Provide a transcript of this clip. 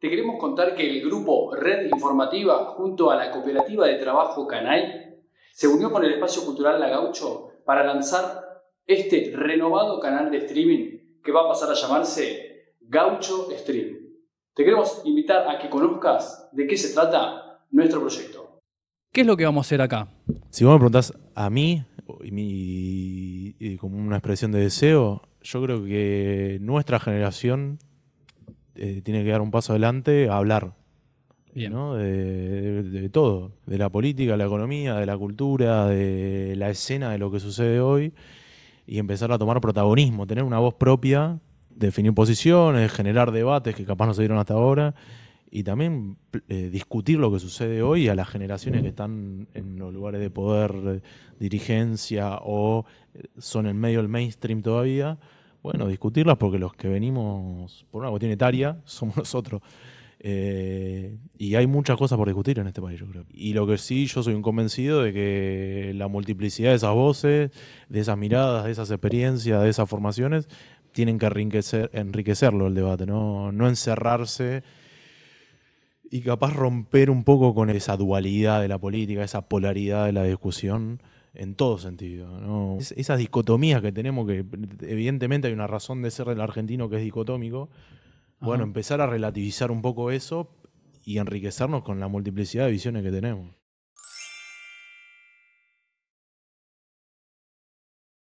Te queremos contar que el grupo Red Informativa, junto a la Cooperativa de Trabajo Canay, se unió con el Espacio Cultural La Gaucho para lanzar este renovado canal de streaming que va a pasar a llamarse Gaucho Stream. Te queremos invitar a que conozcas de qué se trata nuestro proyecto. ¿Qué es lo que vamos a hacer acá? Si vos me preguntás a mí, y como una expresión de deseo, yo creo que nuestra generación eh, tiene que dar un paso adelante a hablar. De, todo, de la política, de la economía, de la cultura, de la escena, de lo que sucede hoy, y empezar a tomar protagonismo, tener una voz propia, definir posiciones, generar debates que capaz no se dieron hasta ahora, y también eh, discutir lo que sucede hoy a las generaciones que están en los lugares de poder, dirigencia o eh, son en medio del mainstream todavía bueno, discutirlas porque los que venimos por una cuestión etaria somos nosotros. Eh, y hay muchas cosas por discutir en este país, yo creo. Y lo que sí, yo soy un convencido de que la multiplicidad de esas voces, de esas miradas, de esas experiencias, de esas formaciones, tienen que enriquecer, enriquecerlo el debate, no, no encerrarse y capaz romper un poco con esa dualidad de la política, esa polaridad de la discusión en todo sentido. esas dicotomías que tenemos, que evidentemente hay una razón de ser del argentino que es dicotómico, bueno, empezar a relativizar un poco eso y enriquecernos con la multiplicidad de visiones que tenemos.